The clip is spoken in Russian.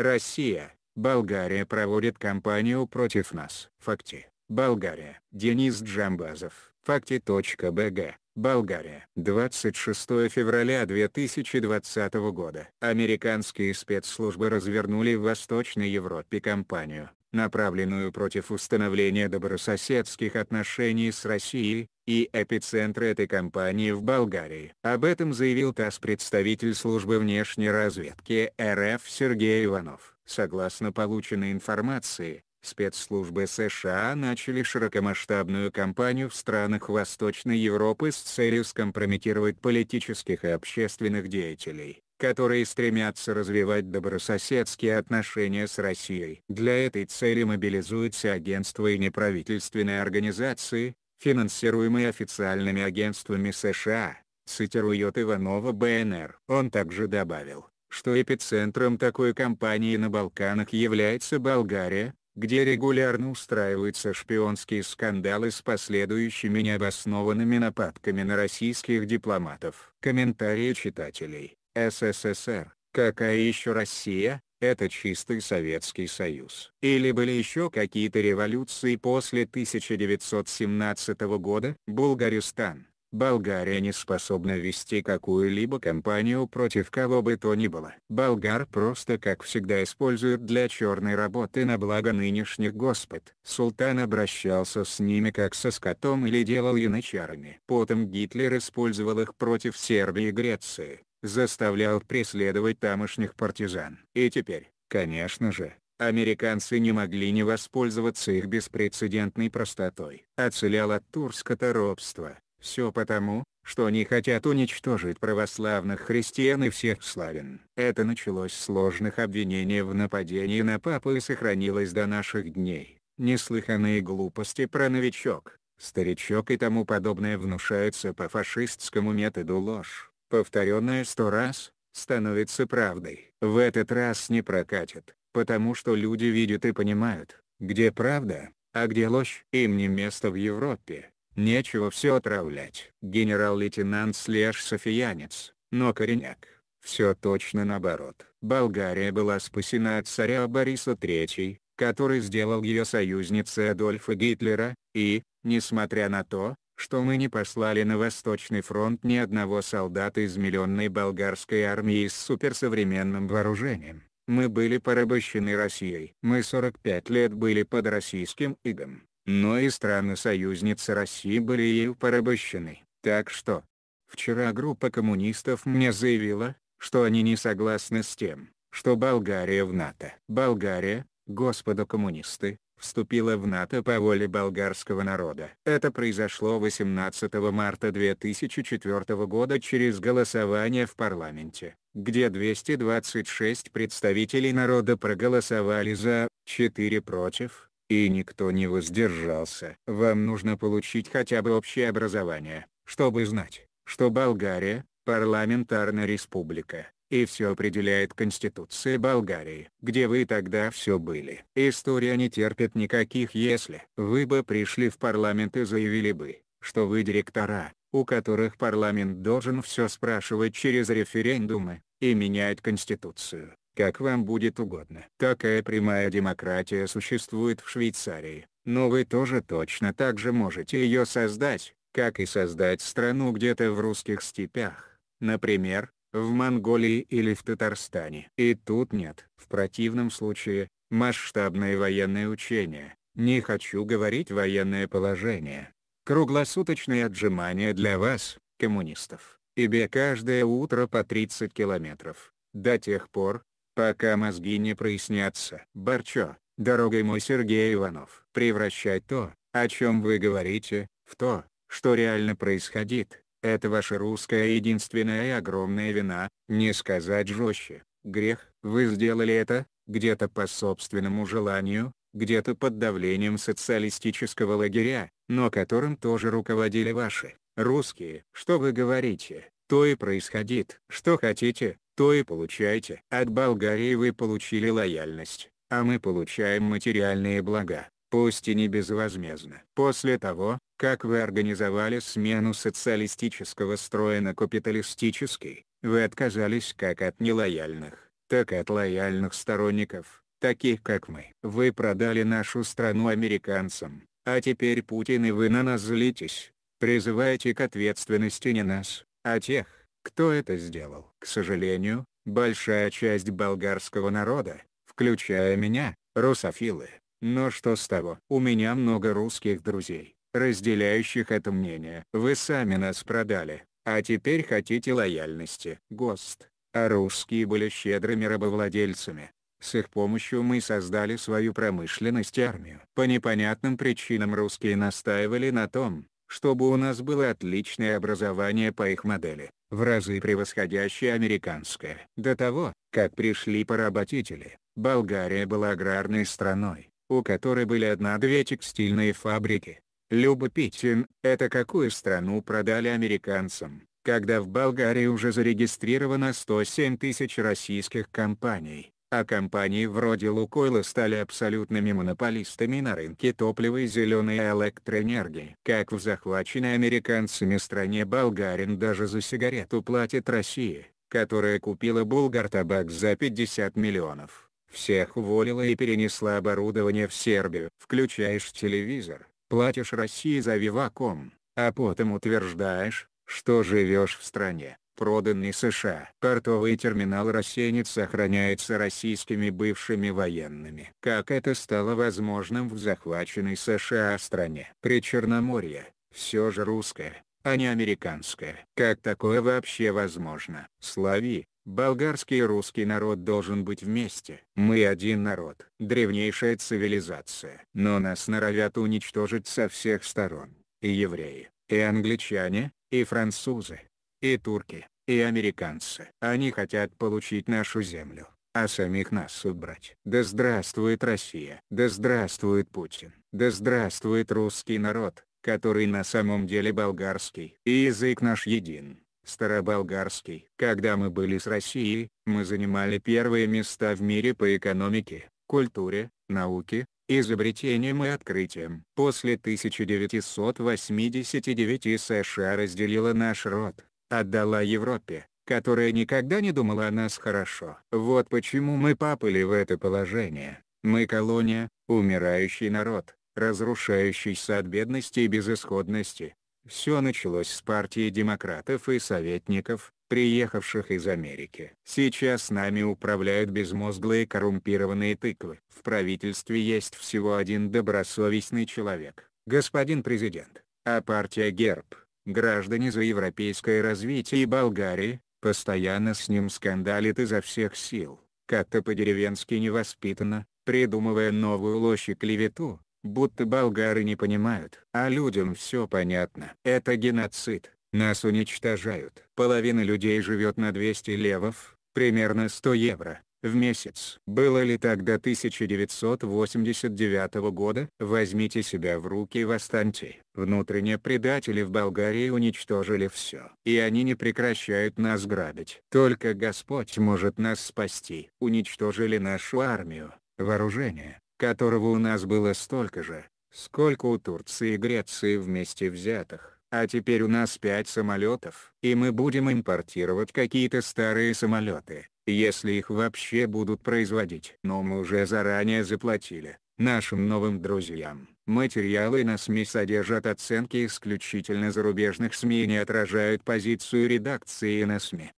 Россия, Болгария проводит кампанию против нас. Факти. Болгария. Денис Джамбазов. Факти.бг. Болгария. 26 февраля 2020 года. Американские спецслужбы развернули в Восточной Европе кампанию, направленную против установления добрососедских отношений с Россией, и эпицентр этой кампании в Болгарии. Об этом заявил ТАСС представитель службы внешней разведки РФ Сергей Иванов. Согласно полученной информации, Спецслужбы США начали широкомасштабную кампанию в странах Восточной Европы с целью скомпрометировать политических и общественных деятелей, которые стремятся развивать добрососедские отношения с Россией. Для этой цели мобилизуются агентства и неправительственные организации, финансируемые официальными агентствами США, цитирует Иванова БНР. Он также добавил, что эпицентром такой кампании на Балканах является Болгария, где регулярно устраиваются шпионские скандалы с последующими необоснованными нападками на российских дипломатов. Комментарии читателей. СССР. Какая еще Россия? Это чистый Советский Союз. Или были еще какие-то революции после 1917 года? Булгаристан. Болгария не способна вести какую-либо кампанию против кого бы то ни было. Болгар просто как всегда используют для черной работы на благо нынешних господ. Султан обращался с ними как со скотом или делал янычарами. Потом Гитлер использовал их против Сербии и Греции, заставлял преследовать тамошних партизан. И теперь, конечно же, Американцы не могли не воспользоваться их беспрецедентной простотой. Оцелял от турска торопства. Все потому, что они хотят уничтожить православных христиан и всех славян. Это началось с ложных обвинений в нападении на папу и сохранилось до наших дней. Неслыханные глупости про новичок, старичок и тому подобное внушаются по фашистскому методу ложь, повторенная сто раз, становится правдой. В этот раз не прокатит, потому что люди видят и понимают, где правда, а где ложь. Им не место в Европе, Нечего все отравлять. Генерал-лейтенант слеж софиянец, но коренек. Все точно наоборот. Болгария была спасена от царя Бориса III, который сделал ее союзницей Адольфа Гитлера, и, несмотря на то, что мы не послали на Восточный фронт ни одного солдата из миллионной болгарской армии с суперсовременным вооружением, мы были порабощены Россией. Мы 45 лет были под российским игом но и страны-союзницы России были ею порабощены. Так что, вчера группа коммунистов мне заявила, что они не согласны с тем, что Болгария в НАТО. Болгария, господа коммунисты, вступила в НАТО по воле болгарского народа. Это произошло 18 марта 2004 года через голосование в парламенте, где 226 представителей народа проголосовали за, 4 против, и никто не воздержался. Вам нужно получить хотя бы общее образование, чтобы знать, что Болгария – парламентарная республика, и все определяет Конституция Болгарии, где вы тогда все были. История не терпит никаких «если». Вы бы пришли в парламент и заявили бы, что вы директора, у которых парламент должен все спрашивать через референдумы, и менять Конституцию как вам будет угодно. Такая прямая демократия существует в Швейцарии, но вы тоже точно так же можете ее создать, как и создать страну где-то в русских степях, например, в Монголии или в Татарстане. И тут нет. В противном случае, масштабное военное учение. не хочу говорить военное положение, круглосуточные отжимания для вас, коммунистов, и бе каждое утро по 30 километров, до тех пор, пока мозги не прояснятся. Борчо, дорогой мой Сергей Иванов, превращать то, о чем вы говорите, в то, что реально происходит, это ваша русская единственная и огромная вина, не сказать жестче, грех. Вы сделали это, где-то по собственному желанию, где-то под давлением социалистического лагеря, но которым тоже руководили ваши, русские. Что вы говорите, то и происходит. Что хотите, то и получайте. От Болгарии вы получили лояльность, а мы получаем материальные блага, пусть и не безвозмездно. После того, как вы организовали смену социалистического строя на капиталистический, вы отказались как от нелояльных, так и от лояльных сторонников, таких как мы. Вы продали нашу страну американцам, а теперь Путин и вы на нас злитесь, призываете к ответственности не нас, а тех, кто это сделал? К сожалению, большая часть болгарского народа, включая меня, русофилы. Но что с того? У меня много русских друзей, разделяющих это мнение. Вы сами нас продали, а теперь хотите лояльности. ГОСТ. А русские были щедрыми рабовладельцами. С их помощью мы создали свою промышленность и армию. По непонятным причинам русские настаивали на том, чтобы у нас было отличное образование по их модели, в разы превосходящее американское. До того, как пришли поработители, Болгария была аграрной страной, у которой были одна-две текстильные фабрики. Любопитен, это какую страну продали американцам, когда в Болгарии уже зарегистрировано 107 тысяч российских компаний, а компании вроде Лукойла стали абсолютными монополистами на рынке топлива и зеленой электроэнергии. Как в захваченной американцами стране болгарин даже за сигарету платит России, которая купила Булгар табак за 50 миллионов. Всех уволила и перенесла оборудование в Сербию. Включаешь телевизор, платишь России за Виваком, а потом утверждаешь, что живешь в стране, проданный США. Портовый терминал «Росенец» охраняется российскими бывшими военными. Как это стало возможным в захваченной США стране? При Черноморье, все же русское, а не американское. Как такое вообще возможно? Слави, болгарский и русский народ должен быть вместе. Мы один народ, древнейшая цивилизация. Но нас норовят уничтожить со всех сторон, и евреи, и англичане, и французы и турки, и американцы. Они хотят получить нашу землю, а самих нас убрать. Да здравствует Россия, да здравствует Путин, да здравствует русский народ, который на самом деле болгарский. И язык наш един, староболгарский. Когда мы были с Россией, мы занимали первые места в мире по экономике, культуре, науке, изобретениям и открытиям. После 1989 США разделила наш род, отдала Европе, которая никогда не думала о нас хорошо. Вот почему мы попали в это положение. Мы колония, умирающий народ, разрушающийся от бедности и безысходности. Все началось с партии демократов и советников, приехавших из Америки. Сейчас нами управляют безмозглые коррумпированные тыквы. В правительстве есть всего один добросовестный человек, господин президент, а партия герб граждане за европейское развитие Болгарии, постоянно с ним скандалит изо всех сил, как-то по-деревенски невоспитанно, придумывая новую ложь и клевету, будто болгары не понимают. А людям все понятно. Это геноцид, нас уничтожают. Половина людей живет на 200 левов, примерно 100 евро в месяц. Было ли так до 1989 года? Возьмите себя в руки и восстаньте. Внутренние предатели в Болгарии уничтожили все. И они не прекращают нас грабить. Только Господь может нас спасти. Уничтожили нашу армию, вооружение, которого у нас было столько же, сколько у Турции и Греции вместе взятых. А теперь у нас пять самолетов, и мы будем импортировать какие-то старые самолеты, если их вообще будут производить. Но мы уже заранее заплатили нашим новым друзьям. Материалы на СМИ содержат оценки исключительно зарубежных СМИ и не отражают позицию редакции на СМИ.